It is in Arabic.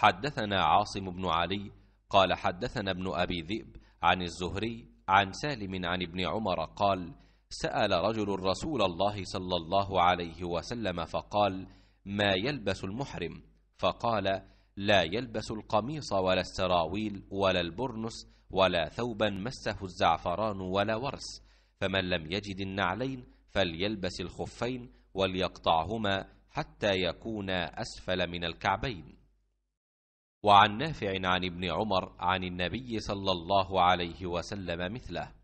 حدثنا عاصم بن علي قال حدثنا ابن أبي ذئب عن الزهري عن سالم عن ابن عمر قال سأل رجل رسول الله صلى الله عليه وسلم فقال ما يلبس المحرم فقال لا يلبس القميص ولا السراويل ولا البرنس ولا ثوبا مسه الزعفران ولا ورس فمن لم يجد النعلين فليلبس الخفين وليقطعهما حتى يكونا أسفل من الكعبين وعن نافع عن ابن عمر عن النبي صلى الله عليه وسلم مثله